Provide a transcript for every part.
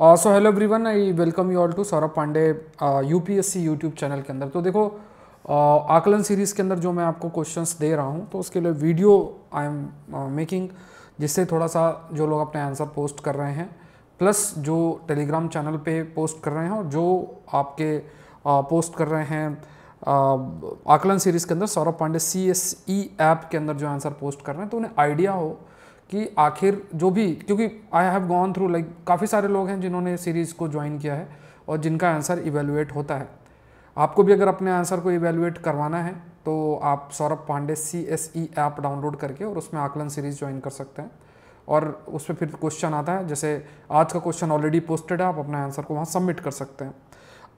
so hello everyone I welcome you all to Saurabh Pandey UPSC YouTube channel के अंदर तो देखो uh, आकलन सीरीज़ के अंदर जो मैं आपको क्वेश्चंस दे रहा हूँ तो उसके लिए वीडियो आई एम मेकिंग जिससे थोड़ा सा जो लोग अपने आंसर पोस्ट कर रहे हैं प्लस जो टेलीग्राम चैनल पे पोस्ट कर रहे हैं और जो आपके uh, पोस्ट कर रहे हैं uh, आकलन सीरीज़ के अंदर Saurabh Pandey C S E app के अंदर जो आंसर पोस्ट कर रहे हैं तो उन्हें आइडिया हो कि आखिर जो भी क्योंकि I have gone through like काफ़ी सारे लोग हैं जिन्होंने सीरीज़ को ज्वाइन किया है और जिनका आंसर इवेलुएट होता है आपको भी अगर अपने आंसर को इवेलुएट करवाना है तो आप Saurabh Pandey C S E app download करके और उसमें आकलन सीरीज़ ज्वाइन कर सकते हैं और उस पर फिर क्वेश्चन आता है जैसे आज का क्वेश्चन ऑलरेडी पोस्टेड है आप अपना आंसर को वहाँ सबमिट कर सकते हैं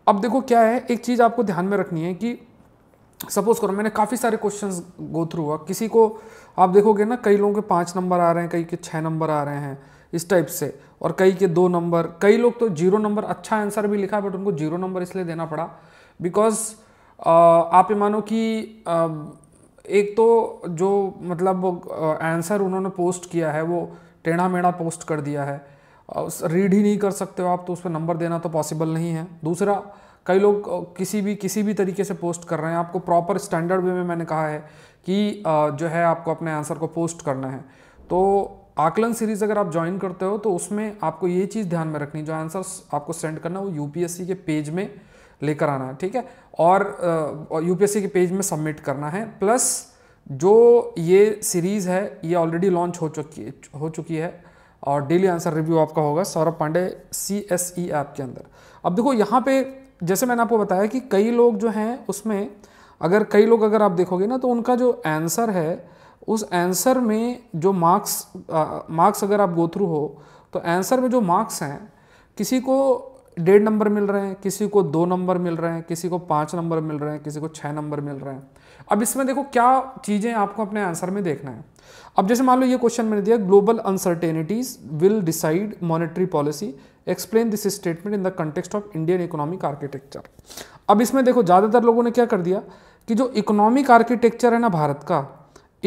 अब देखो क्या है एक चीज़ आपको ध्यान में रखनी है कि सपोज करो मैंने काफ़ी सारे क्वेश्चंस गो थ्रू हुआ किसी को आप देखोगे ना कई लोगों के पाँच नंबर आ रहे हैं कई के छः नंबर आ रहे हैं इस टाइप से और कई के दो नंबर कई लोग तो जीरो नंबर अच्छा आंसर भी लिखा बट उनको जीरो नंबर इसलिए देना पड़ा बिकॉज आप ये मानो कि एक तो जो मतलब आंसर उन्होंने पोस्ट किया है वो टेढ़ा मेढ़ा पोस्ट कर दिया है रीड ही नहीं कर सकते हो आप तो उस पर नंबर देना तो पॉसिबल नहीं है दूसरा कई लोग किसी भी किसी भी तरीके से पोस्ट कर रहे हैं आपको प्रॉपर स्टैंडर्ड वे में मैंने कहा है कि जो है आपको अपने आंसर को पोस्ट करना है तो आकलन सीरीज़ अगर आप ज्वाइन करते हो तो उसमें आपको ये चीज़ ध्यान में रखनी जो आंसर आपको सेंड करना वो यू के पेज में लेकर आना है ठीक है और यू के पेज में सबमिट करना है प्लस जो ये सीरीज़ है ये ऑलरेडी लॉन्च हो चुकी हो चुकी है और डेली आंसर रिव्यू आपका होगा Saurabh Pandey C S E app के अंदर अब देखो यहाँ पे जैसे मैंने आपको बताया कि कई लोग जो हैं उसमें अगर कई लोग अगर आप देखोगे ना तो उनका जो आंसर है उस आंसर में जो मार्क्स मार्क्स अगर आप गो थ्रू हो तो आंसर में जो मार्क्स हैं किसी को डेढ़ नंबर मिल रहे हैं किसी को दो नंबर मिल रहे हैं किसी को पाँच नंबर मिल रहे हैं किसी को छः नंबर मिल रहे हैं अब इसमें देखो क्या चीज़ें आपको अपने आंसर में देखना है अब जैसे मान लो ये क्वेश्चन मैंने दिया global uncertainties will decide monetary policy explain this statement in the context of Indian economic architecture अब इसमें देखो ज़्यादातर लोगों ने क्या कर दिया कि जो इकोनॉमिक आर्किटेक्चर है ना भारत का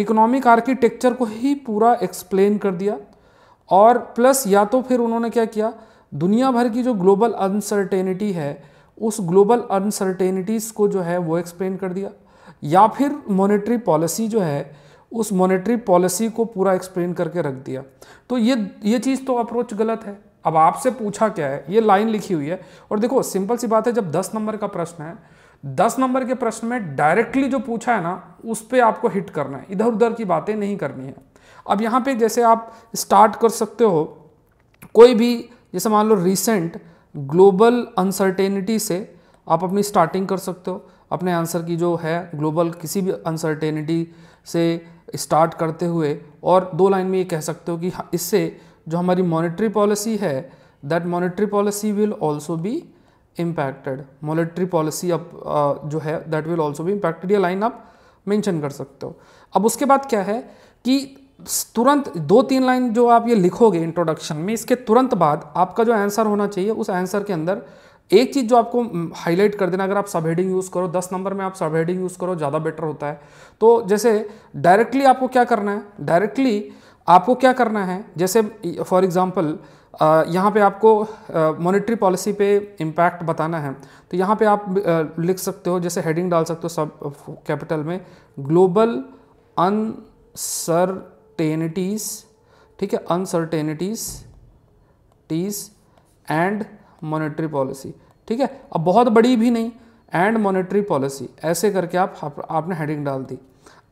इकोनॉमिक आर्किटेक्चर को ही पूरा एक्सप्लेन कर दिया और प्लस या तो फिर उन्होंने क्या किया दुनिया भर की जो ग्लोबल अनसर्टेनिटी है उस ग्लोबल अनसर्टेनिटीज़ को जो है वो एक्सप्लेन कर दिया या फिर मॉनेटरी पॉलिसी जो है उस मॉनेटरी पॉलिसी को पूरा एक्सप्लेन करके रख दिया तो ये ये चीज़ तो अप्रोच गलत है अब आपसे पूछा क्या है ये लाइन लिखी हुई है और देखो सिंपल सी बात है जब दस नंबर का प्रश्न है दस नंबर के प्रश्न में डायरेक्टली जो पूछा है ना उस पर आपको हिट करना है इधर उधर की बातें नहीं करनी है अब यहाँ पे जैसे आप स्टार्ट कर सकते हो कोई भी जैसे मान लो रिसेंट ग्लोबल अनसर्टेनिटी से आप अपनी स्टार्टिंग कर सकते हो अपने आंसर की जो है ग्लोबल किसी भी अनसर्टेनिटी से स्टार्ट करते हुए और दो लाइन में ये कह सकते हो कि हाँ, इससे जो हमारी मॉनेटरी पॉलिसी है that monetary policy will also be impacted monetary policy अब जो है दैट विल ऑल्सो भी इम्पैक्टेड या लाइन आप मैंशन कर सकते हो अब उसके बाद क्या है कि तुरंत दो तीन लाइन जो आप ये लिखोगे इंट्रोडक्शन में इसके तुरंत बाद आपका जो आंसर होना चाहिए उस आंसर के अंदर एक चीज़ जो आपको हाईलाइट कर देना अगर आप सब हेडिंग यूज़ करो दस नंबर में आप सब हेडिंग यूज़ करो ज़्यादा बेटर होता है तो जैसे डायरेक्टली आपको क्या करना है डायरेक्टली आपको क्या करना है जैसे फॉर एग्ज़ाम्पल यहाँ पे आपको मॉनेटरी पॉलिसी पे इम्पैक्ट बताना है तो यहाँ पे आप आ, लिख सकते हो जैसे हेडिंग डाल सकते हो सब कैपिटल में ग्लोबल अनसर्टेनिटीज़ ठीक है uncertainties ties and monetary policy ठीक है अब बहुत बड़ी भी नहीं एंड मॉनेटरी पॉलिसी ऐसे करके आप, आप आपने हेडिंग डाल दी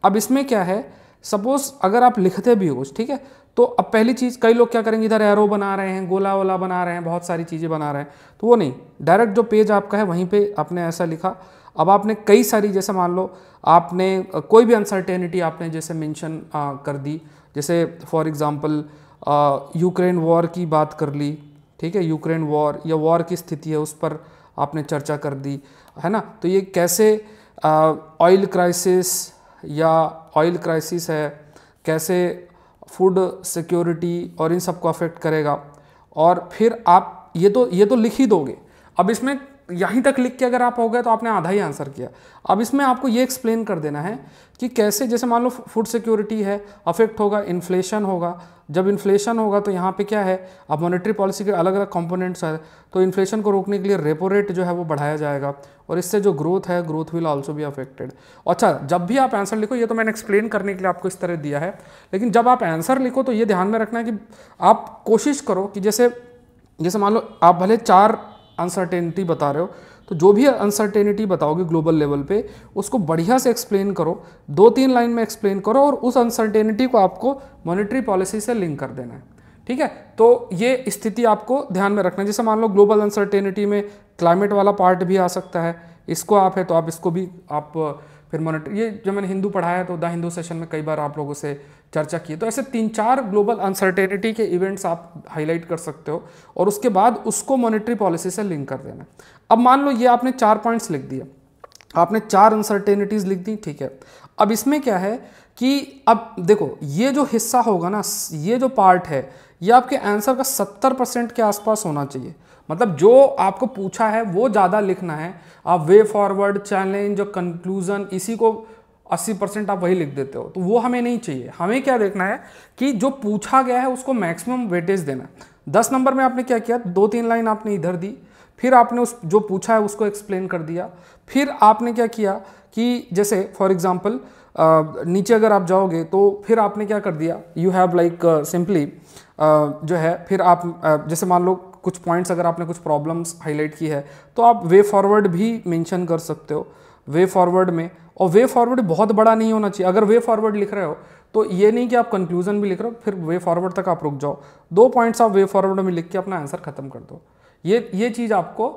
अब इसमें क्या है सपोज अगर आप लिखते भी हो कुछ ठीक है तो अब पहली चीज़ कई लोग क्या करेंगे इधर एरो बना रहे हैं गोला वोला बना रहे हैं बहुत सारी चीज़ें बना रहे हैं तो वो नहीं डायरेक्ट जो पेज आपका है वहीं पे आपने ऐसा लिखा अब आपने कई सारी जैसे मान लो आपने कोई भी अनसर्टेनिटी आपने जैसे मेंशन कर दी जैसे फॉर एग्जांपल यूक्रेन वॉर की बात कर ली ठीक है यूक्रेन वॉर या वॉर की स्थिति है उस पर आपने चर्चा कर दी है ना तो ये कैसे ऑयल क्राइसिस या ऑयल क्राइसिस है कैसे फूड सिक्योरिटी और इन सब को अफेक्ट करेगा और फिर आप ये तो ये तो लिख ही दोगे अब इसमें यहीं तक लिख के अगर आप हो गए तो आपने आधा ही आंसर किया अब इसमें आपको ये एक्सप्लेन कर देना है कि कैसे जैसे मान लो फूड सिक्योरिटी है अफेक्ट होगा इन्फ्लेशन होगा जब इन्फ्लेशन होगा तो यहाँ पे क्या है अब मॉनेटरी पॉलिसी के अलग अलग कंपोनेंट्स हैं तो इन्फ्लेशन को रोकने के लिए रेपो रेट जो है वो बढ़ाया जाएगा और इससे जो ग्रोथ है ग्रोथ विल ऑल्सो भी अफेक्टेड अच्छा जब भी आप आंसर लिखो ये तो मैंने एक्सप्लेन करने के लिए आपको इस तरह दिया है लेकिन जब आप आंसर लिखो तो ये ध्यान में रखना है कि आप कोशिश करो कि जैसे जैसे मान लो आप भले चार अनसर्टेनिटी बता रहे हो तो जो भी अनसर्टेनिटी बताओगे ग्लोबल लेवल पे उसको बढ़िया से एक्सप्लेन करो दो तीन लाइन में एक्सप्लेन करो और उस अनसर्टेनिटी को आपको मॉनेटरी पॉलिसी से लिंक कर देना है ठीक है तो ये स्थिति आपको ध्यान में रखना है जैसे मान लो ग्लोबल अनसर्टेनिटी में क्लाइमेट वाला पार्ट भी आ सकता है इसको आप है तो आप इसको भी आप फिर मॉनिटर ये जो मैंने हिंदू पढ़ाया तो द हिंदू सेशन में कई बार आप लोगों से चर्चा की तो ऐसे तीन चार ग्लोबल अनसर्टेनिटी के इवेंट्स आप हाईलाइट कर सकते हो और उसके बाद उसको मॉनिटरी पॉलिसी से लिंक कर देना अब मान लो ये आपने चार पॉइंट्स लिख दिया आपने चार अनसर्टेनिटीज़ लिख दी ठीक है अब इसमें क्या है कि अब देखो ये जो हिस्सा होगा ना ये जो पार्ट है ये आपके आंसर का सत्तर परसेंट के आसपास होना चाहिए मतलब जो आपको पूछा है वो ज़्यादा लिखना है आप वे फॉरवर्ड चैलेंज और कंक्लूज़न इसी को 80 परसेंट आप वही लिख देते हो तो वो हमें नहीं चाहिए हमें क्या देखना है कि जो पूछा गया है उसको मैक्सिमम वेटेज देना है दस नंबर में आपने क्या किया दो तीन लाइन आपने इधर दी फिर आपने उस जो पूछा है उसको एक्सप्लेन कर दिया फिर आपने क्या किया कि जैसे फॉर एग्जाम्पल नीचे अगर आप जाओगे तो फिर आपने क्या कर दिया यू हैव लाइक सिंपली जो है फिर आप uh, जैसे मान लो कुछ पॉइंट्स अगर आपने कुछ प्रॉब्लम्स हाईलाइट की है तो आप वे फॉरवर्ड भी मेंशन कर सकते हो वे फॉरवर्ड में और वे फॉरवर्ड बहुत बड़ा नहीं होना चाहिए अगर वे फॉरवर्ड लिख रहे हो तो ये नहीं कि आप कंक्लूजन भी लिख रहे हो फिर वे फॉरवर्ड तक आप रुक जाओ दो पॉइंट्स आप वे फॉरवर्ड में लिख के अपना आंसर खत्म कर दो ये ये चीज़ आपको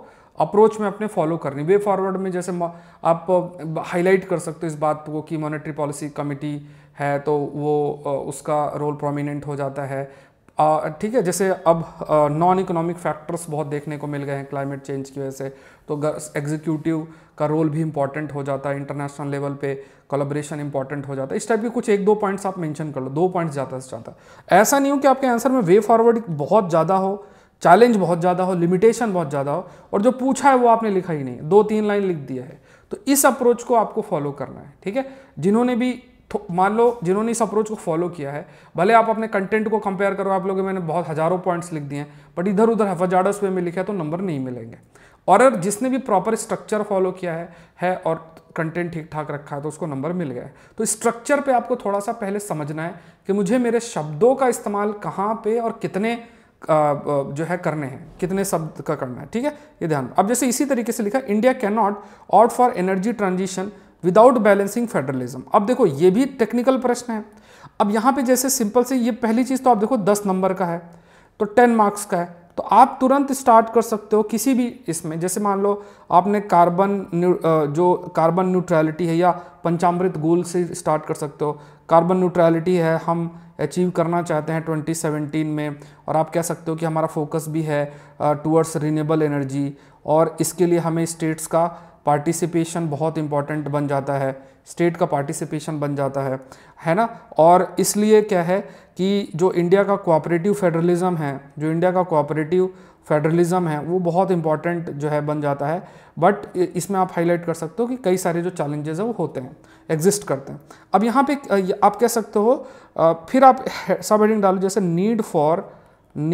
अप्रोच में अपने फॉलो करनी वे फॉरवर्ड में जैसे आप हाईलाइट कर सकते हो इस बात को कि मॉनेटरी पॉलिसी कमिटी है तो वो उसका रोल प्रोमिनेंट हो जाता है ठीक है जैसे अब नॉन इकोनॉमिक फैक्टर्स बहुत देखने को मिल गए हैं क्लाइमेट चेंज की वजह से तो एग्जीक्यूटिव का रोल भी इंपॉर्टेंट हो जाता है इंटरनेशनल लेवल पे कोलाब्रेशन इंपॉर्टेंट हो जाता है इस टाइप के कुछ एक दो पॉइंट्स आप मेंशन कर लो दो पॉइंट्स ज़्यादा से ज़्यादा ऐसा नहीं हो कि आपके आंसर में वे फॉरवर्ड बहुत ज़्यादा हो चैलेंज बहुत ज़्यादा हो लिमिटेशन बहुत ज़्यादा हो और जो पूछा है वो आपने लिखा ही नहीं दो तीन लाइन लिख दिया है तो इस अप्रोच को आपको फॉलो करना है ठीक है जिन्होंने भी मान लो जिन्होंने इस अप्रोच को फॉलो किया है भले आप अपने कंटेंट को कंपेयर करो आप लोग मैंने बहुत हज़ारों पॉइंट्स लिख दिए हैं बट इधर उधर हफाजाडस वे में लिखा है तो नंबर नहीं मिलेंगे और अगर जिसने भी प्रॉपर स्ट्रक्चर फॉलो किया है है और कंटेंट ठीक ठाक रखा है तो उसको नंबर मिल गया है तो स्ट्रक्चर पे आपको थोड़ा सा पहले समझना है कि मुझे मेरे शब्दों का इस्तेमाल कहाँ पे और कितने जो है करने हैं कितने शब्द का करना है ठीक है ये ध्यान अब जैसे इसी तरीके से लिखा India can not opt for energy transition without balancing federalism अब देखो ये भी टेक्निकल प्रश्न है अब यहाँ पे जैसे सिंपल से ये पहली चीज़ तो आप देखो दस नंबर का है तो टेन मार्क्स का है तो आप तुरंत स्टार्ट कर सकते हो किसी भी इसमें जैसे मान लो आपने कार्बन जो कार्बन न्यूट्रलिटी है या पंचामृत गोल से स्टार्ट कर सकते हो कार्बन न्यूट्रलिटी है हम अचीव करना चाहते हैं 2017 में और आप कह सकते हो कि हमारा फोकस भी है टूवर्ड्स रीनेबल एनर्जी और इसके लिए हमें स्टेट्स का पार्टिसिपेशन बहुत इंपॉर्टेंट बन जाता है स्टेट का पार्टिसिपेशन बन जाता है है ना और इसलिए क्या है कि जो इंडिया का कोऑपरेटिव फेडरलिज्म है जो इंडिया का कोऑपरेटिव फेडरलिज्म है वो बहुत इंपॉर्टेंट जो है बन जाता है बट इसमें आप हाईलाइट कर सकते हो कि कई सारे जो चैलेंजेस हैं वो होते हैं एग्जिस्ट करते हैं अब यहाँ पे आप कह सकते हो फिर आप सब हेडिंग डालो जैसे need for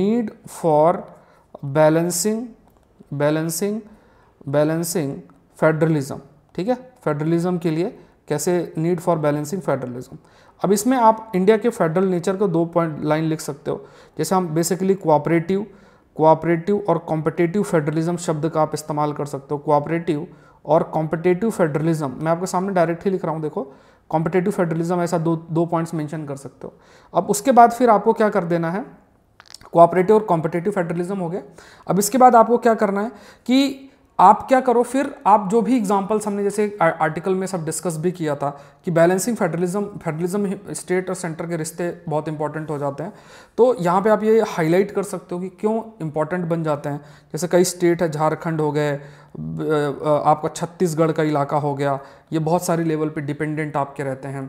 need for balancing balancing balancing federalism ठीक है फेडरलिज्म के लिए कैसे नीड फॉर बैलेंसिंग फेडरलिज्म अब इसमें आप इंडिया के फेडरल नेचर को दो पॉइंट लाइन लिख सकते हो जैसे हम बेसिकली कोऑपरेटिव कोऑपरेटिव और कॉम्पिटेटिव फेडरलिज्म शब्द का आप इस्तेमाल कर सकते हो कोऑपरेटिव और कॉम्पिटेटिव फेडरलिज्म मैं आपके सामने डायरेक्ट ही लिख रहा हूँ देखो कॉम्पिटेटिव फेडरलिज्म ऐसा दो दो पॉइंट्स मेंशन कर सकते हो अब उसके बाद फिर आपको क्या कर देना है कोऑपरेटिव और कॉम्पिटेटिव फेडरलिज्म हो गया अब इसके बाद आपको क्या करना है कि आप क्या करो फिर आप जो भी एग्जांपल्स हमने जैसे आर्टिकल में सब डिस्कस भी किया था कि बैलेंसिंग फेडरलिज्म फेडरलिज्म स्टेट और सेंटर के रिश्ते बहुत इंपॉर्टेंट हो जाते हैं तो यहाँ पे आप ये हाईलाइट कर सकते हो कि क्यों इंपॉर्टेंट बन जाते हैं जैसे कई स्टेट है झारखंड हो गए आपका छत्तीसगढ़ का इलाका हो गया ये बहुत सारे लेवल पर डिपेंडेंट आपके रहते हैं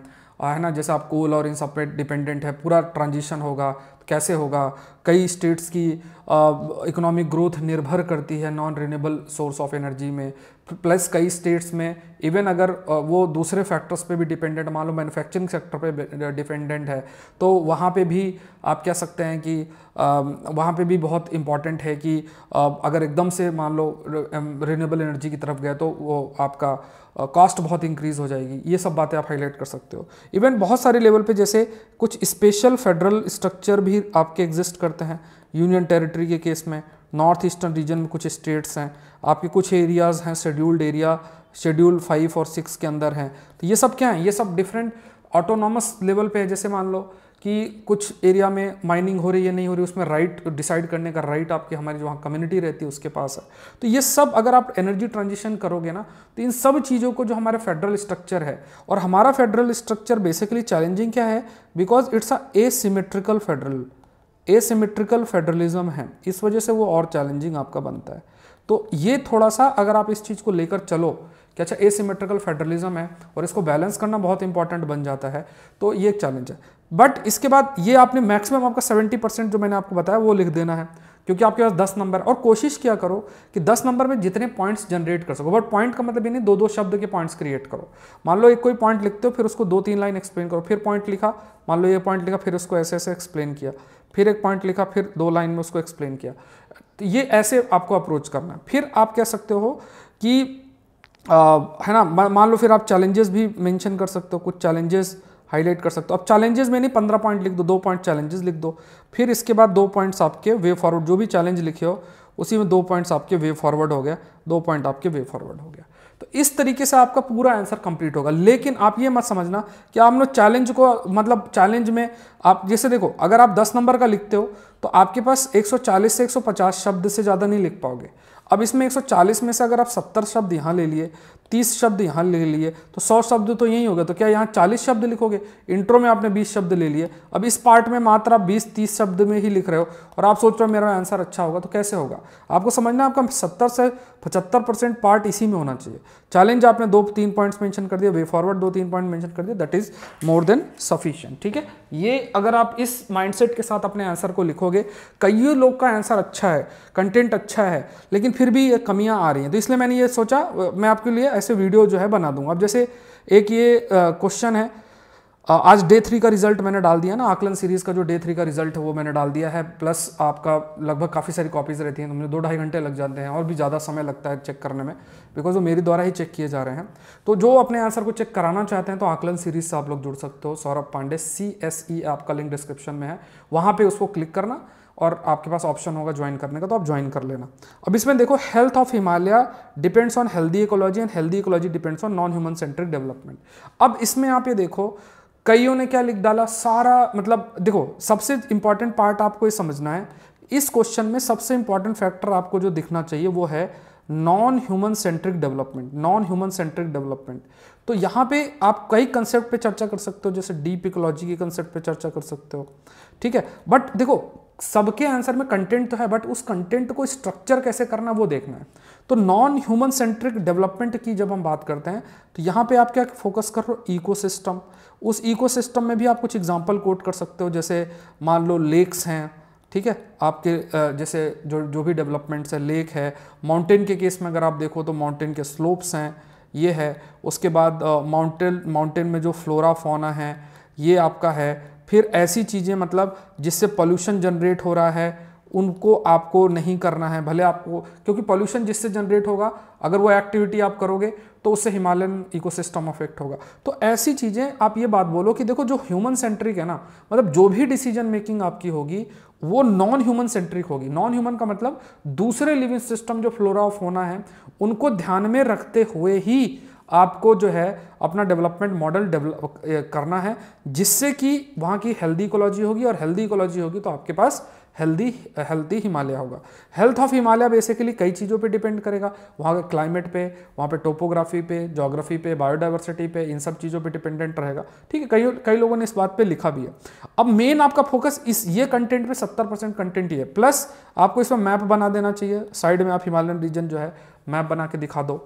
है ना जैसे आप कोल और इन सब पे डिपेंडेंट है पूरा ट्रांजिशन होगा तो कैसे होगा कई स्टेट्स की इकोनॉमिक ग्रोथ निर्भर करती है non renewable source of energy में प्लस कई स्टेट्स में इवन अगर वो दूसरे फैक्टर्स पे भी डिपेंडेंट मान लो मैन्युफैक्चरिंग सेक्टर पे डिपेंडेंट है तो वहाँ पे भी आप कह सकते हैं कि वहाँ पे भी बहुत इम्पॉर्टेंट है कि अगर एकदम से मान लो रिनेबल एनर्जी की तरफ गए तो वो आपका कॉस्ट बहुत इंक्रीज हो जाएगी ये सब बातें आप हाईलाइट कर सकते हो इवन बहुत सारे लेवल पे जैसे कुछ स्पेशल फेडरल स्ट्रक्चर भी आपके एग्जिस्ट करते हैं यूनियन टेरिटरी के केस में नॉर्थ ईस्टर्न रीजन में कुछ स्टेट्स हैं आपके कुछ एरियाज़ हैं शेड्यूल्ड एरिया शेड्यूल फाइव और सिक्स के अंदर हैं तो ये सब क्या हैं ये सब डिफरेंट ऑटोनॉमस लेवल पे है जैसे मान लो कि कुछ एरिया में माइनिंग हो रही है नहीं हो रही उसमें राइट डिसाइड करने का राइट आपके हमारी जो वहाँ कम्युनिटी रहती है उसके पास है तो ये सब अगर आप एनर्जी ट्रांजिशन करोगे ना तो इन सब चीज़ों को जो हमारे फेडरल स्ट्रक्चर है और हमारा फेडरल स्ट्रक्चर बेसिकली चैलेंजिंग क्या है because it's a asymmetrical federal asymmetrical federalism है इस वजह से वो और चैलेंजिंग आपका बनता है तो ये थोड़ा सा अगर आप इस चीज़ को लेकर चलो कि अच्छा एसिमेट्रिकल फेडरलिज्म है और इसको बैलेंस करना बहुत इंपॉर्टेंट बन जाता है तो ये एक चैलेंज है बट इसके बाद ये आपने मैक्सिमम आपका 70 परसेंट जो मैंने आपको बताया वो लिख देना है क्योंकि आपके पास दस नंबर और कोशिश किया करो कि दस नंबर में जितने पॉइंट्स जनरेट कर सको बट पॉइंट का मतलब ये नहीं दो दो शब्द के पॉइंट्स क्रिएट करो मान लो एक कोई पॉइंट लिखते हो फिर उसको दो तीन लाइन एक्सप्लेन करो फिर पॉइंट लिखा मान लो ये पॉइंट लिखा फिर उसको ऐसे ऐसे एक्सप्लेन किया फिर एक पॉइंट लिखा फिर दो लाइन में उसको एक्सप्लेन किया तो ये ऐसे आपको अप्रोच करना फिर आप कह सकते हो कि है ना मान लो फिर आप चैलेंजेस भी मेंशन कर सकते हो कुछ चैलेंजेस हाईलाइट कर सकते हो अब चैलेंजेस में नहीं पंद्रह पॉइंट लिख दो दो पॉइंट चैलेंजेस लिख दो फिर इसके बाद दो पॉइंट्स आपके वे फॉरवर्ड जो भी चैलेंज लिखे हो उसी में दो पॉइंट्स आपके वे फॉरवर्ड हो गया दो पॉइंट आपके वे फॉरवर्ड हो गया तो इस तरीके से आपका पूरा आंसर कंप्लीट होगा लेकिन आप ये मत समझना कि आप लोग चैलेंज को मतलब चैलेंज में आप जैसे देखो अगर आप 10 नंबर का लिखते हो तो आपके पास 140 से 150 शब्द से ज़्यादा नहीं लिख पाओगे अब इसमें 140 में से अगर आप 70 शब्द यहाँ ले लिए तीस शब्द यहाँ ले लिए तो सौ शब्द तो यही हो गया तो क्या यहाँ चालीस शब्द लिखोगे इंट्रो में आपने बीस शब्द ले लिए अब इस पार्ट में मात्र आप बीस तीस शब्द में ही लिख रहे हो और आप सोच रहे हो मेरा आंसर अच्छा होगा तो कैसे होगा आपको समझना आपका सत्तर से पचहत्तर परसेंट पार्ट इसी में होना चाहिए चैलेंज आपने दो तीन पॉइंट्स मेंशन कर दिया वे फॉरवर्ड दो तीन पॉइंट मेंशन कर दिया that is more than sufficient ठीक है ये अगर आप इस माइंडसेट के साथ अपने आंसर को लिखोगे कई लोग का आंसर अच्छा है कंटेंट अच्छा है लेकिन फिर भी ये कमियां आ रही हैं तो इसलिए मैंने ये सोचा मैं आपके लिए ऐसे वीडियो जो है बना दूंगा अब जैसे एक ये क्वेश्चन है आज डे थ्री का रिजल्ट मैंने डाल दिया ना आकलन सीरीज का जो डे थ्री का रिजल्ट है वो मैंने डाल दिया है प्लस आपका लगभग काफ़ी सारी कॉपीज़ रहती हैं तो मुझे दो ढाई घंटे लग जाते हैं और भी ज़्यादा समय लगता है चेक करने में बिकॉज वो मेरे द्वारा ही चेक किए जा रहे हैं तो जो अपने आंसर को चेक कराना चाहते हैं तो आकलन सीरीज से आप लोग जुड़ सकते हो Saurabh Pandey C S E आपका लिंक डिस्क्रिप्शन में है वहाँ पर उसको क्लिक करना और आपके पास ऑप्शन होगा ज्वाइन करने का तो आप ज्वाइन कर लेना अब इसमें देखो health of Himalaya depends on healthy ecology and healthy ecology depends on non human centric development अब इसमें आप ये देखो कईयों ने क्या लिख डाला सारा मतलब देखो सबसे इंपॉर्टेंट पार्ट आपको ये समझना है इस क्वेश्चन में सबसे इंपॉर्टेंट फैक्टर आपको जो दिखना चाहिए वो है non human centric development non human centric development तो यहाँ पे आप कई कंसेप्ट पे चर्चा कर सकते हो जैसे डीप इकोलॉजी के कंसेप्ट पे चर्चा कर सकते हो ठीक है बट देखो सबके आंसर में कंटेंट तो है बट उस कंटेंट को स्ट्रक्चर कैसे करना वो देखना है तो नॉन ह्यूमन सेंट्रिक डेवलपमेंट की जब हम बात करते हैं तो यहाँ पे आप क्या फोकस कर रहे हो इकोसिस्टम उस इकोसिस्टम में भी आप कुछ एग्जांपल कोट कर सकते हो जैसे मान लो लेक्स हैं ठीक है आपके जैसे जो जो भी डेवलपमेंट्स है लेक है माउंटेन के केस में अगर आप देखो तो माउंटेन के स्लोप्स हैं ये है उसके बाद माउंटेन माउंटेन में जो फ्लोरा फोना है ये आपका है फिर ऐसी चीज़ें मतलब जिससे पॉल्यूशन जनरेट हो रहा है उनको आपको नहीं करना है भले आपको क्योंकि पॉल्यूशन जिससे जनरेट होगा अगर वो एक्टिविटी आप करोगे तो उससे हिमालयन इकोसिस्टम अफेक्ट होगा तो ऐसी चीज़ें आप ये बात बोलो कि देखो जो ह्यूमन सेंट्रिक है ना मतलब जो भी डिसीजन मेकिंग आपकी होगी वो नॉन ह्यूमन सेंट्रिक होगी नॉन ह्यूमन का मतलब दूसरे लिविंग सिस्टम जो फ्लोरा ऑफ होना है उनको ध्यान में रखते हुए ही आपको जो है अपना डेवलपमेंट मॉडल डेवलप करना है जिससे कि वहाँ की हेल्दी इकोलॉजी होगी और हेल्दी इकोलॉजी होगी तो आपके पास हेल्दी हेल्थी हिमालय होगा हेल्थ ऑफ हिमालय बेसिकली कई चीज़ों पे डिपेंड करेगा वहाँ के क्लाइमेट पे वहाँ पे टोपोग्राफी पे जोग्राफी पे बायोडाइवर्सिटी पे इन सब चीज़ों पे डिपेंडेंट रहेगा ठीक है कई कई लोगों ने इस बात पे लिखा भी है अब मेन आपका फोकस इस ये कंटेंट पे 70 परसेंट कंटेंट ही है प्लस आपको इसमें मैप बना देना चाहिए साइड में आप हिमालयन रीजन जो है मैप बना के दिखा दो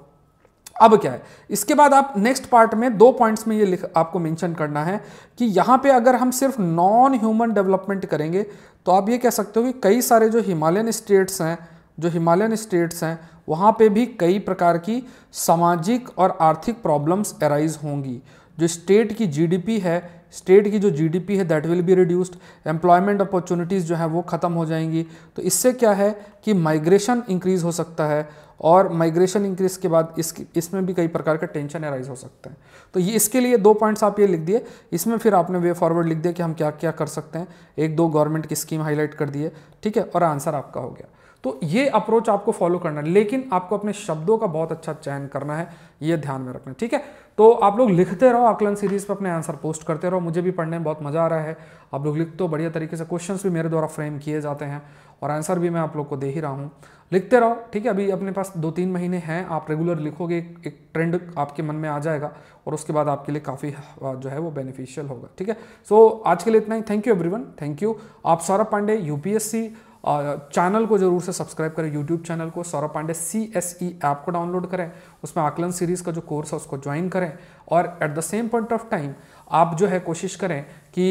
अब क्या है इसके बाद आप नेक्स्ट पार्ट में दो पॉइंट्स में ये लिख आपको मेंशन करना है कि यहाँ पे अगर हम सिर्फ नॉन ह्यूमन डेवलपमेंट करेंगे तो आप ये कह सकते हो कि कई सारे जो हिमालयन स्टेट्स हैं जो हिमालयन स्टेट्स हैं वहाँ पे भी कई प्रकार की सामाजिक और आर्थिक प्रॉब्लम्स एराइज होंगी जो स्टेट की जी है स्टेट की जो जी है that will be reduced employment opportunities जो हैं वो ख़त्म हो जाएंगी तो इससे क्या है कि माइग्रेशन इंक्रीज़ हो सकता है और माइग्रेशन इंक्रीज के बाद इस इसमें भी कई प्रकार का टेंशन एराइज हो सकता है तो ये इसके लिए दो पॉइंट्स आप ये लिख दिए इसमें फिर आपने वे फॉरवर्ड लिख दिया कि हम क्या क्या कर सकते हैं एक दो गवर्नमेंट की स्कीम हाईलाइट कर दिए ठीक है और आंसर आपका हो गया तो ये अप्रोच आपको फॉलो करना है लेकिन आपको अपने शब्दों का बहुत अच्छा चयन करना है ये ध्यान में रखना ठीक है तो आप लोग लिखते रहो आकलन सीरीज पर अपने आंसर पोस्ट करते रहो मुझे भी पढ़ने में बहुत मज़ा आ रहा है आप लोग लिख तो बढ़िया तरीके से क्वेश्चंस भी मेरे द्वारा फ्रेम किए जाते हैं और आंसर भी मैं आप लोग को दे ही रहा हूँ लिखते रहो ठीक है अभी अपने पास दो तीन महीने हैं आप रेगुलर लिखोगे एक ट्रेंड आपके मन में आ जाएगा और उसके बाद आपके लिए काफ़ी जो है वो बेनिफिशियल होगा ठीक है सो so, आज के लिए इतना ही thank you everyone thank you आप सौरभ पांडे यूपीएससी और चैनल को जरूर से सब्सक्राइब करें यूट्यूब चैनल को Saurabh Pandey C S E app को डाउनलोड करें उसमें आकलन सीरीज़ का जो कोर्स है उसको ज्वाइन करें और at the same point of time आप जो है कोशिश करें कि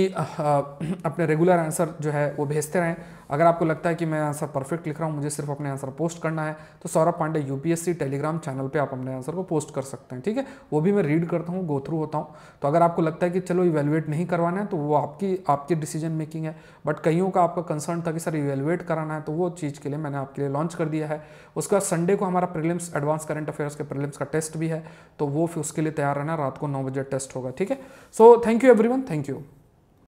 अपने रेगुलर आंसर जो है वो भेजते रहें अगर आपको लगता है कि मैं आंसर परफेक्ट लिख रहा हूँ मुझे सिर्फ अपने आंसर पोस्ट करना है तो Saurabh Pandey UPSC Telegram channel पे आप अपने आंसर को पोस्ट कर सकते हैं ठीक है वो भी मैं रीड करता हूँ गो थ्रू होता हूँ तो अगर आपको लगता है कि चलो इवेलुएट नहीं करवाना है तो वो आपकी आपकी डिसीजन मेकिंग है बट कईयों का आपका कंसर्न था कि सर इवेलुएट कराना है तो वो चीज़ के लिए मैंने आपके लिए लॉन्च कर दिया है उसका संडे को हमारा प्रिलिम्स एडवांस करंट अफेयर्स के प्रिलिम्स का टेस्ट भी है तो वो फिर उसके लिए तैयार रहना रात को नौ बजे टेस्ट होगा ठीक है so thank you everyone thank you